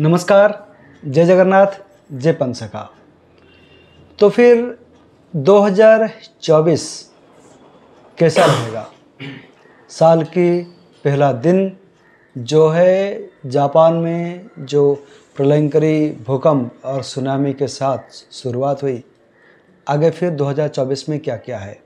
नमस्कार जय जगन्नाथ जय पंसखा तो फिर 2024 कैसा रहेगा साल की पहला दिन जो है जापान में जो प्रलयंकरी भूकंप और सुनामी के साथ शुरुआत हुई आगे फिर 2024 में क्या क्या है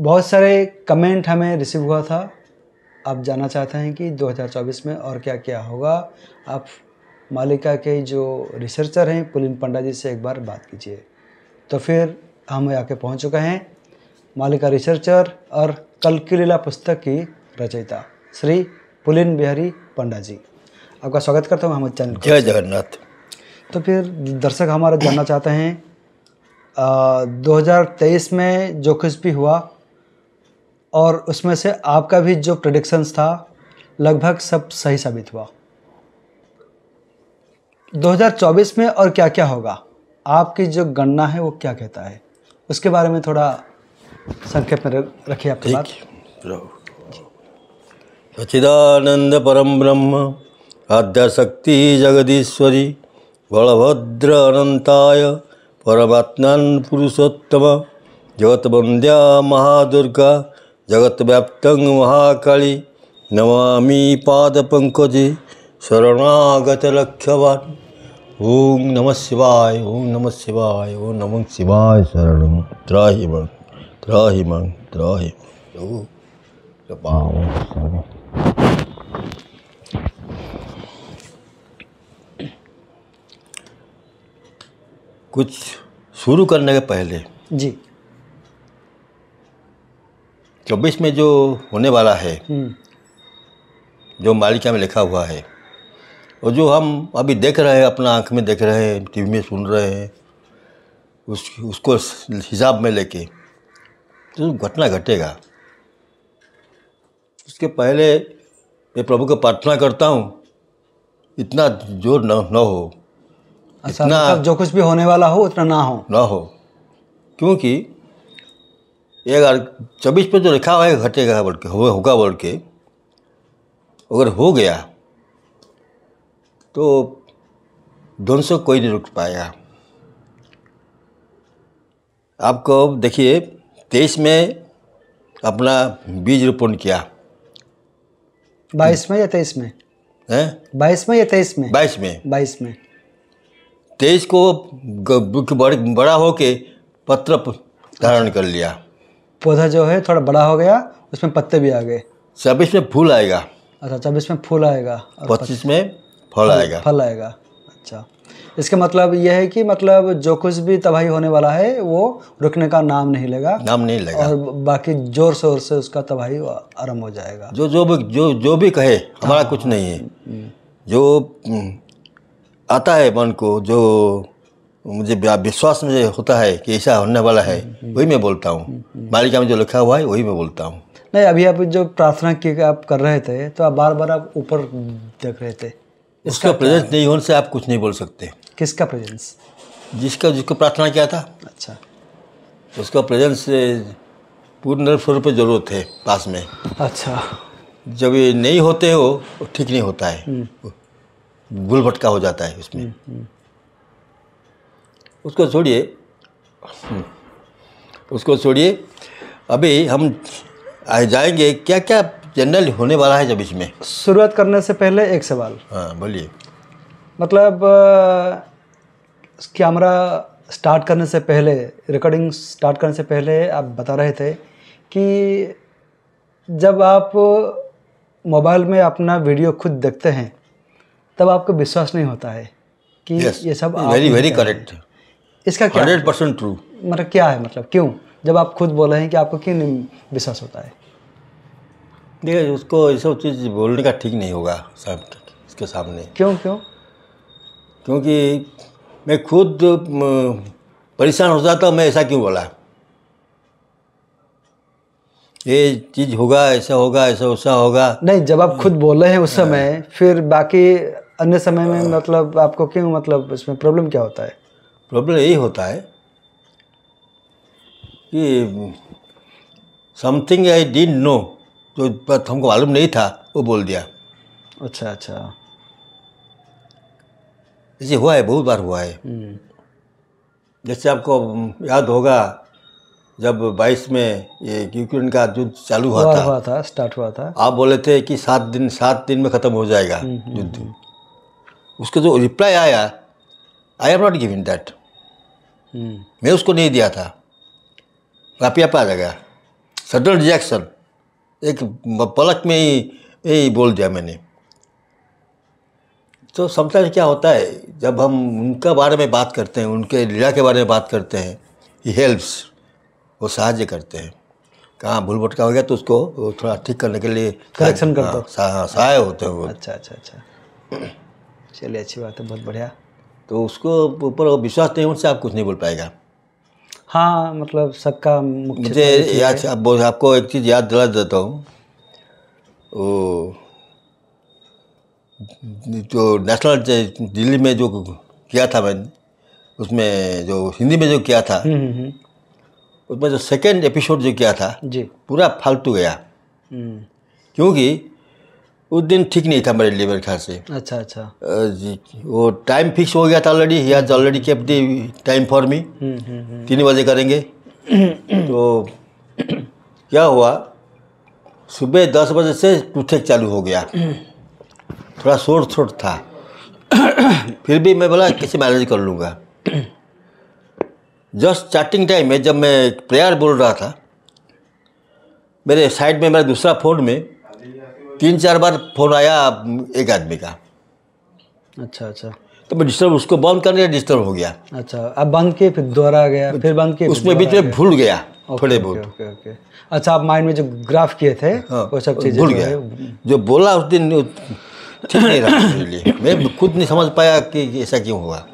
बहुत सारे कमेंट हमें रिसीव हुआ था आप जानना चाहते हैं कि 2024 में और क्या क्या होगा आप मालिका के जो रिसर्चर हैं पुलिन पंडा जी से एक बार बात कीजिए तो फिर हम यहाँ के पहुँच चुके हैं मालिका रिसर्चर और कल की लीला पुस्तक की रचयिता श्री पुलिन बिहारी पंडा जी आपका स्वागत करता हूँ हमारे चैनल जय जगन्नाथ तो फिर दर्शक हमारा जानना चाहते हैं आ, 2023 में जो कुछ भी हुआ और उसमें से आपका भी जो प्रडिक्शंस था लगभग सब सही साबित हुआ 2024 में और क्या क्या होगा आपकी जो गणना है वो क्या कहता है उसके बारे में थोड़ा संक्षेप में रखिए आपकी बात सचिदानंद परम ब्रह्म आद्याशक्ति जगदीश्वरी बलभद्र अनंताय परमात्मान पुरुषोत्तम जगतवंद्या महादुर्गा जगतव्याप्तं महाकाली नमामि शरणागत लक्ष्यवान ओम नम शिवाय ओम नम शिवाय ओम नम शिवाय शरणं त्राहि मं त्राहि मं त्राहि कुछ शुरू करने के पहले जी चौबीस में जो होने वाला है हम्म। जो मालिका में लिखा हुआ है और जो हम अभी देख रहे हैं अपना आँख में देख रहे हैं टीवी में सुन रहे हैं उस उसको हिसाब में लेके तो घटना घटेगा उसके पहले मैं प्रभु को प्रार्थना करता हूँ इतना जोर न न हो अच्छा, मतलब इतना जो कुछ भी होने वाला हो उतना ना हो ना हो क्योंकि अगर चौबीस पे तो लिखा हुआ है घटेगा बोल के होगा बोल के अगर हो गया तो ध्वंस कोई नहीं रुक पाएगा आपको देखिए तेईस में अपना बीज रोपण किया बाईस में या तेईस में है बाईस में या तेईस में बाईस में बाईस में तेईस को बड़ा होके पत्र धारण कर लिया पौधा जो है थोड़ा बड़ा हो गया उसमें पत्ते भी आ गए छब्बीस में फूल आएगा अच्छा छब्बीस में फूल आएगा पच्चीस में फल आएगा फल आएगा अच्छा इसका मतलब यह है कि मतलब जो कुछ भी तबाही होने वाला है वो रुकने का नाम नहीं लेगा नाम नहीं लेगा और बाकी जोर शोर से उसका तबाही आरम्भ हो जाएगा जो जो भी जो जो भी कहे हमारा हाँ, कुछ नहीं है हम्म। जो हम्म, आता है मन को जो मुझे विश्वास मुझे होता है कि ऐसा होने वाला है वही मैं बोलता हूँ मालिका में जो लिखा हुआ है वही मैं बोलता हूँ नहीं अभी आप जो प्रार्थना की आप कर रहे थे तो आप बार बार आप ऊपर देख रहे थे उसका प्रेजेंस नहीं होने से आप कुछ नहीं बोल सकते किसका प्रेजेंस जिसका जिसको प्रार्थना किया था अच्छा उसका प्रेजेंस पूर्ण स्वरूप जरूरत है पास में अच्छा जब ये नहीं होते हो ठीक नहीं होता है भूल हम्म। भटका हो जाता है उसमें हम्म, हम्म। उसको छोड़िए हम्म। उसको छोड़िए अभी हम आ जाएंगे क्या क्या जनरल होने वाला है जब इसमें शुरुआत करने से पहले एक सवाल हाँ बोलिए मतलब कैमरा स्टार्ट करने से पहले रिकॉर्डिंग स्टार्ट करने से पहले आप बता रहे थे कि जब आप मोबाइल में अपना वीडियो खुद देखते हैं तब आपको विश्वास नहीं होता है कि yes, ये सब वेरी वेरी करेक्ट इसका क्या मतलब? हंड्रेड परसेंट ट्रू मतलब क्या है मतलब क्यों जब आप खुद बोल रहे हैं कि आपको क्यों नहीं विश्वास होता है देखिए उसको ये सब चीज़ बोलने का ठीक नहीं होगा साहब इसके सामने क्यों क्यों क्योंकि मैं खुद परेशान हो जाता मैं ऐसा क्यों बोला ये चीज़ होगा ऐसा होगा ऐसा वैसा होगा नहीं जब आप खुद बोल रहे हैं उस हाँ। समय फिर बाकी अन्य समय में हाँ। मतलब आपको क्यों मतलब इसमें प्रॉब्लम क्या होता है प्रॉब्लम यही होता है कि समथिंग आई डिन नो जो हमको मालूम नहीं था वो बोल दिया अच्छा अच्छा जैसे हुआ है बहुत बार हुआ है हम्म। जैसे आपको याद होगा जब 22 में ये यूक्रेन का युद्ध चालू हुआ, था हुआ था स्टार्ट हुआ था आप बोले थे कि सात दिन सात दिन में ख़त्म हो जाएगा हम्म, हम्म, युद्ध उसका जो रिप्लाई आया I have not giving that hmm. मैं उसको नहीं दिया था राफिया आ जाएगा सडन रिजेक्शन एक पलक में ही यही बोल दिया मैंने तो समटाइम्स क्या होता है जब हम उनका बारे में बात करते हैं उनके लीला के बारे में बात करते हैं ही हेल्प्स वो सहाज्य करते हैं कहाँ भूल भटका हो गया तो उसको थोड़ा ठीक करने के लिए करेक्शन करता हाँ, सहाय होते हैं वो अच्छा अच्छा अच्छा चलिए अच्छी बात है बहुत बढ़िया तो उसको ऊपर विश्वास नहीं से आप कुछ नहीं बोल पाएगा हाँ मतलब सबका मुझे याद आप आपको एक चीज़ याद दिला देता हूँ वो जो नेशनल दिल्ली में जो किया था मैंने उसमें जो हिंदी में जो किया था हम्म, हम्म, हम्म। उसमें जो सेकंड एपिसोड जो किया था जी पूरा फालतू गया क्योंकि उस दिन ठीक नहीं था मेरे लिए मेरे ख्याल से अच्छा अच्छा वो टाइम फिक्स हो गया था already he has already kept the time for me तीन बजे करेंगे तो क्या हुआ सुबह दस बजे से टूथेक चालू हो गया थोड़ा शोर छोट था फिर भी मैं बोला कैसे मैनेज कर लूँगा जस्ट स्टार्टिंग टाइम में जब मैं प्रेयर बोल रहा था मेरे साइड में मेरा दूसरा फ़ोन में तीन चार बार फोन आया एक आदमी का अच्छा अच्छा तो मैं डिस्टर्ब उसको बंद करने डिस्टर्ब हो गया अच्छा अब बंद के फिर दोहरा गया फिर बंद के उसमें बीच में भूल गया थोड़े बहुत अच्छा आप माइंड में जो ग्राफ किए थे हाँ, वो सब चीज़ें भूल गया जो बोला उस दिन ठीक नहीं रहा लिए मैं खुद नहीं समझ पाया कि ऐसा क्यों हुआ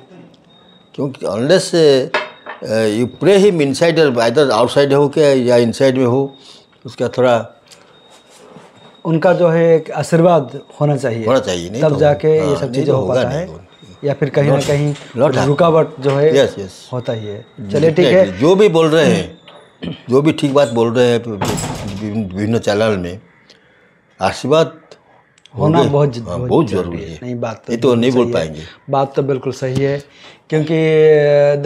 क्योंकि unless you pray him inside either outside हो क्या या इनसाइड में हो उसका थोड़ा उनका जो है एक आशीर्वाद होना चाहिए होना चाहिए नहीं तब तो जाके हाँ, ये सब चीज़ें तो हो पाता है तो या फिर कहीं ना कहीं रुकावट जो है यस यस होता ही है चलिए ठीक है जो भी बोल रहे हैं जो भी ठीक बात बोल रहे हैं विभिन्न चैनल में आशीर्वाद होना हाँ, बहुत बहुत जरूरी है नहीं बात तो ये तो नहीं बोल पाएंगे बात तो बिल्कुल सही है क्योंकि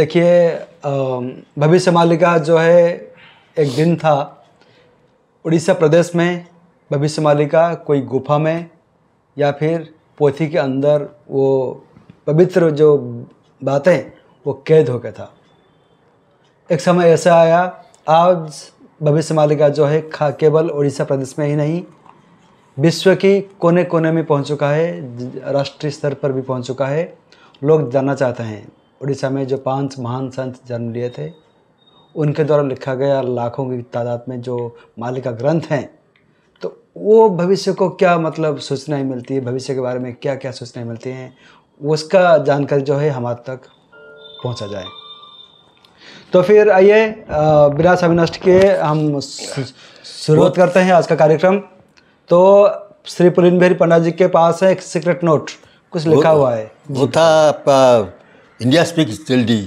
देखिए भविष्य मालिका जो है एक दिन था उड़ीसा प्रदेश में भविष्य मालिका कोई गुफा में या फिर पोथी के अंदर वो पवित्र जो बातें वो कैद हो गया था एक समय ऐसा आया आज भविष्य मालिका जो है खा केवल उड़ीसा प्रदेश में ही नहीं विश्व की कोने कोने में पहुंच चुका है राष्ट्रीय स्तर पर भी पहुंच चुका है लोग जानना चाहते हैं उड़ीसा में जो पांच महान संत जन्म लिए थे उनके द्वारा लिखा गया लाखों की तादाद में जो मालिका ग्रंथ हैं तो वो भविष्य को क्या मतलब सूचनाएँ मिलती है भविष्य के बारे में क्या क्या सूचनाएँ मिलती हैं उसका जानकारी जो है हमारे तक पहुंचा जाए तो फिर आइए विरास अविनष्ट के हम शुरुआत करते हैं आज का कार्यक्रम तो श्री पुलिन भेरी पंडा जी के पास है एक सीक्रेट नोट कुछ लिखा हुआ है वो था India speak D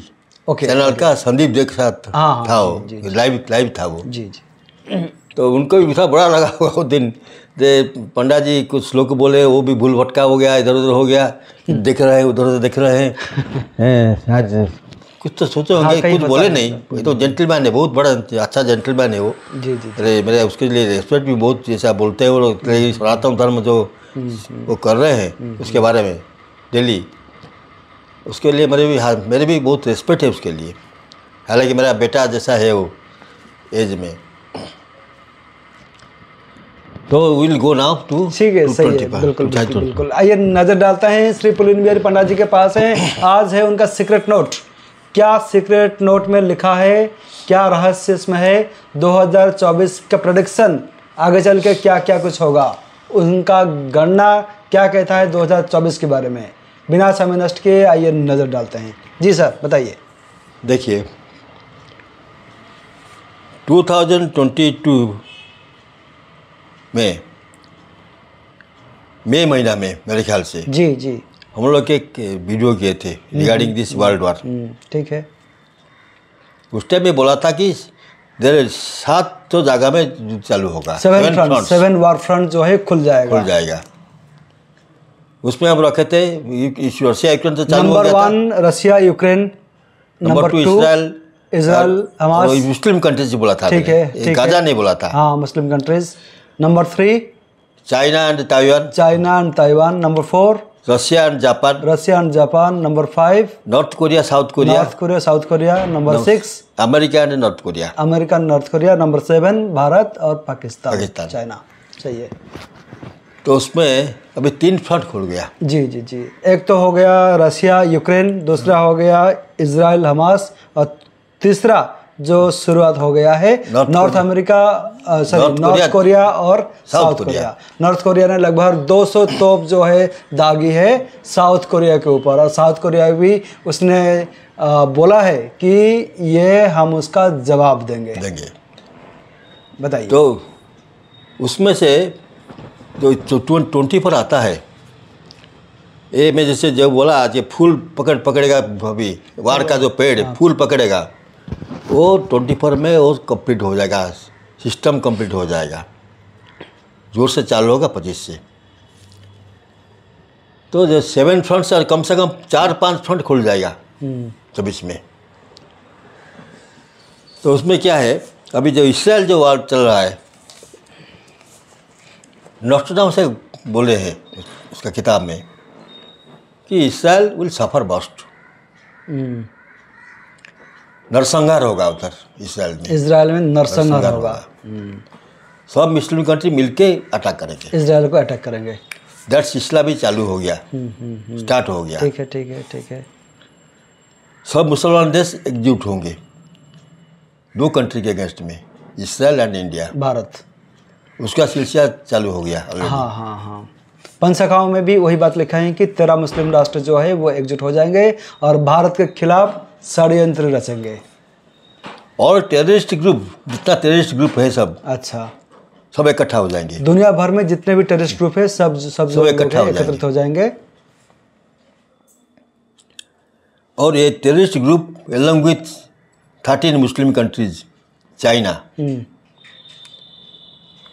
okay channel का संदीप जी के साथ हाँ, हाँ, था वो लाइव लाइव था वो जी जी तो उनको भी इतना बुरा लगा हुआ वो दिन दे पंडा जी कुछ श्लोक बोले वो भी भूल भटका हो गया इधर उधर हो गया देख रहे हैं उधर उधर देख रहे हैं आज कुछ तो सोचो होंगे हाँ, कुछ बोले नहीं ये तो जेंटलमैन है बहुत बड़ा अच्छा जेंटलमैन है वो जी जी अरे मेरे उसके लिए रेस्पेक्ट भी बहुत जैसा बोलते हैं वो लोग सनातन धर्म जो हम्म, हम्म। वो कर रहे हैं हम्म, उसके बारे में डेली उसके लिए मेरे भी हाँ, मेरे भी बहुत रेस्पेक्ट है उसके लिए हालांकि मेरा बेटा जैसा है वो एज में तो विल गो नाउ टू ठीक है सही है बिल्कुल बिल्कुल आइए नज़र डालते हैं श्री पुलिन बिहारी पंडा जी के पास हैं आज है उनका सीक्रेट नोट क्या सीक्रेट नोट में लिखा है क्या रहस्य इसमें है 2024 का प्रोडिक्शन आगे चल के क्या क्या कुछ होगा उनका गणना क्या कहता है 2024 के बारे में बिना समय नष्ट के आइए नज़र डालते हैं जी सर बताइए देखिए 2022 में मई महीना में मेरे ख्याल से जी जी हम लोग एक वीडियो किए थे रिगार्डिंग दिस वर्ल्ड वार ठीक है उस टाइम में बोला था कि सात तो जगह में युद्ध चालू होगा seven front seven war front जो है खुल जाएगा खुल जाएगा उसमें हम रखे थे रशिया यूक्रेन से चालू number one Russia Ukraine number two Israel Israel हमारे मुस्लिम कंट्रीज बोला था ठीक है गाजा नहीं बोला था हाँ Muslim countries Number three. China and Taiwan. China and Taiwan. Number four. Russia and Japan. Russia and Japan. Number five. North Korea, South Korea. North Korea, South Korea. Number no, six. America and North Korea. America and North Korea. Number seven. Bharat और Pakistan. Pakistan. China. चाहिए. तो उसमें अभी तीन front खुल गया जी जी जी एक तो हो गया रसिया यूक्रेन दूसरा हो गया इसराइल हमास और तीसरा जो शुरुआत हो गया है North America sorry North Korea और साउथ कोरिया नॉर्थ कोरिया ने लगभग 200 तोप जो है दागी है साउथ कोरिया के ऊपर और साउथ कोरिया भी उसने आ, बोला है कि ये हम उसका जवाब देंगे देंगे बताइए तो उसमें से जो ट्वेंटी पर आता है ये मैं जैसे जब बोला आज ये फूल पकड़ पकड़ेगा अभी वार का जो पेड़ हाँ। फूल पकड़ेगा वो ट्वेंटी फोर में वो कंप्लीट हो जाएगा सिस्टम कंप्लीट हो जाएगा जोर से चालू होगा पच्चीस से तो जो सेवन फ्रंट से कम से कम चार पांच फ्रंट खुल जाएगा हम्म। चौबीस में तो उसमें क्या है अभी जो इसराइल जो वार चल रहा है नोस्टोडाम से बोले हैं उसका किताब में कि इसराइल विल सफ़र बस्ट नरसंहार होगा उधर इसराइल में इसराइल में नरसंहार होगा सब मुस्लिम कंट्री मिलके अटैक करेंगे इसराइल को अटैक करेंगे दैट सिलसिला भी चालू हो गया स्टार्ट हम्म, हम्म, हम्म। हो गया ठीक है ठीक है ठीक है सब मुसलमान देश एकजुट होंगे दो कंट्री के अगेंस्ट में इसराइल एंड इंडिया भारत उसका सिलसिला चालू हो गया हाँ हाँ हाँ पंचसखाओं में भी वही बात लिखा है कि तेरह मुस्लिम राष्ट्र जो है वो एकजुट हो जाएंगे और भारत के खिलाफ षड्यंत्र रचेंगे और टेररिस्ट ग्रुप जितना टेररिस्ट ग्रुप है सब अच्छा सब इकट्ठा हो जाएंगे दुनिया भर में जितने भी टेररिस्ट ग्रुप है सब सब सब इकट्ठा हो एकत्रित हो जाएंगे और ये terrorist group along with thirteen Muslim countries China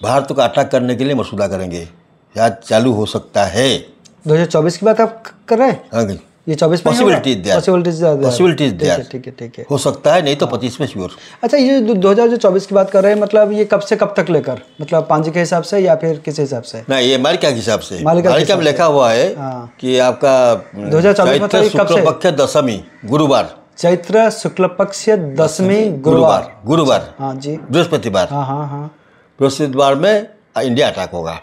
Bharat को अटैक करने के लिए मसूदा करेंगे या चालू हो सकता है 2024 की बात आप कर रहे हैं हाँ ये चौबीस में पॉसिबिलिटीज पॉसिबिलिटीज पॉसिबिलिटीज ठीक है ठीक है हो सकता है नहीं तो पच्चीस में श्योर अच्छा ये दो हज़ार जो चौबीस की बात कर रहे हैं मतलब ये कब से कब तक लेकर मतलब पांजी के हिसाब से या फिर किस हिसाब से ना ये मालिका के हिसाब से मालिका लिखा हुआ है हाँ। कि आपका दो हज़ार चौबीस मतलब पक्ष दशमी गुरुवार चैत्र शुक्ल पक्ष दसवीं गुरुवार गुरुवार अच्छा, हाँ जी बृहस्पतिवार हाँ, बृहस्पतिवार में इंडिया अटैक होगा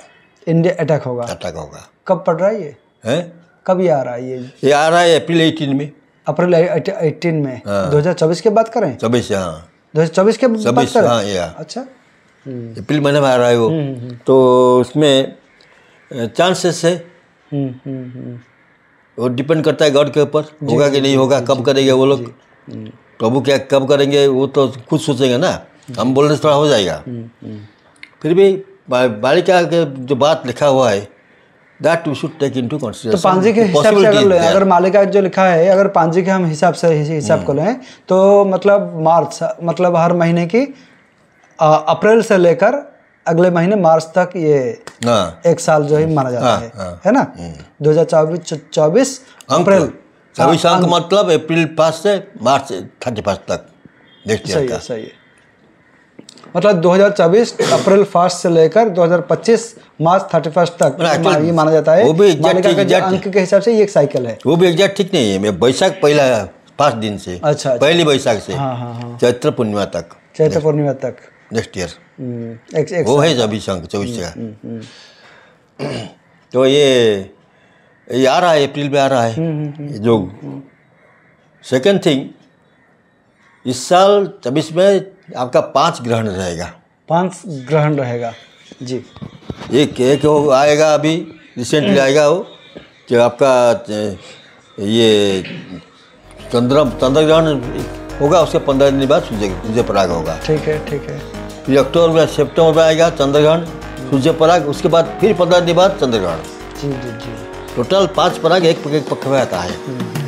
इंडिया अटैक होगा अटैक होगा कब पड़ रहा है ये है कभी आ रहा है ये ये आ रहा है अप्रैल एटीन में अप्रैल एटीन में हाँ। दो हजार चौबीस की बात करें चौबीस हाँ दो हजार चौबीस के चौबीस हाँ ये अच्छा हम्म। अप्रैल महीने में आ रहा है वो हम्म, हम्म। तो उसमें चांसेस है वो डिपेंड करता है गॉड के ऊपर होगा कि नहीं होगा कब करेंगे वो लोग प्रभु क्या कब करेंगे वो तो खुद सोचेंगे ना हम बोलने से थोड़ा हो जाएगा फिर भी बालिका के जो बात लिखा हुआ है that we should take into consideration तो पांजी के हिसाब से अगर अगर मालिका जो लिखा है अगर पांजी के हम हिसाब से हिसाब को hmm. लें तो मतलब मार्च मतलब हर महीने की अप्रैल से लेकर अगले महीने मार्च तक ये हाँ। एक साल जो है माना जाता हाँ, है हाँ। है ना hmm. दो हजार चौबीस चौबीस अप्रैल चौबीस मतलब अप्रैल पास से मार्च थर्टी फर्स्ट तक सही है सही है मतलब 2024 अप्रैल फर्स्ट से लेकर 2025 मार्च थर्टी फर्स्ट तक ये माना जाता है वो भी अंक के हिसाब से ये एक साइकिल है वो भी एग्जैक्ट ठीक नहीं है बैशाख पहला पांच दिन से अच्छा, अच्छा। पहली बैशाख से हाँ, हाँ, हाँ। चैत्र पूर्णिमा तक चैत्र पूर्णिमा तक नेक्स्ट हम्म, ईयर वो है अभी अंक चौबीस हम्म, का हम्म, तो ये ये आ रहा है अप्रैल में आ रहा है जो सेकंड थिंग इस साल छब्बीस में आपका पांच ग्रहण रहेगा पांच ग्रहण रहेगा जी एक एक हो आएगा अभी रिसेंटली हम्म। आएगा वो जो आपका ये चंद्र चंद्र ग्रहण होगा उसके पंद्रह दिन बाद सूर्य सूर्य पराग होगा ठीक है ठीक है फिर अक्टूबर में सेप्टेम्बर में आएगा चंद्र ग्रहण सूर्य पराग उसके बाद फिर पंद्रह दिन बाद चंद्र ग्रहण जी जी जी टोटल पाँच पराग एक, एक पक्ष में आता है हम्म।